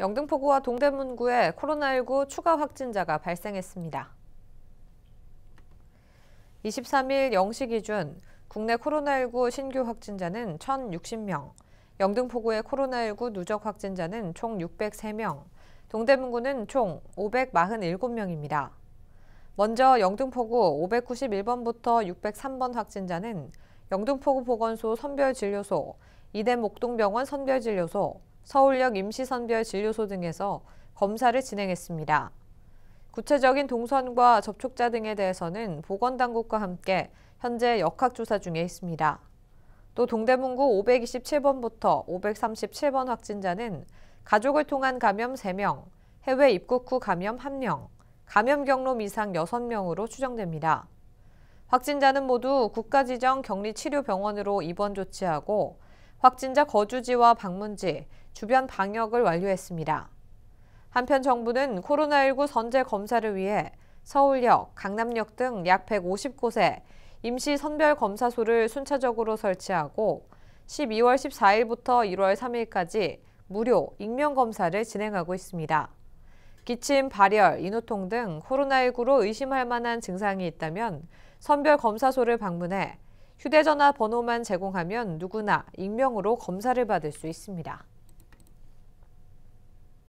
영등포구와 동대문구에 코로나19 추가 확진자가 발생했습니다. 23일 0시 기준 국내 코로나19 신규 확진자는 1,060명, 영등포구의 코로나19 누적 확진자는 총 603명, 동대문구는 총 547명입니다. 먼저 영등포구 591번부터 603번 확진자는 영등포구 보건소 선별진료소, 이대목동병원 선별진료소, 서울역 임시선별 진료소 등에서 검사를 진행했습니다. 구체적인 동선과 접촉자 등에 대해서는 보건당국과 함께 현재 역학조사 중에 있습니다. 또 동대문구 527번부터 537번 확진자는 가족을 통한 감염 3명, 해외 입국 후 감염 1명, 감염 경로 이상 6명으로 추정됩니다. 확진자는 모두 국가지정 격리치료병원으로 입원 조치하고 확진자 거주지와 방문지, 주변 방역을 완료했습니다. 한편 정부는 코로나19 선제 검사를 위해 서울역, 강남역 등 약 150곳에 임시 선별 검사소를 순차적으로 설치하고 12월 14일부터 1월 3일까지 무료 익명 검사를 진행하고 있습니다. 기침, 발열, 인후통 등 코로나19로 의심할 만한 증상이 있다면 선별 검사소를 방문해 휴대전화 번호만 제공하면 누구나 익명으로 검사를 받을 수 있습니다.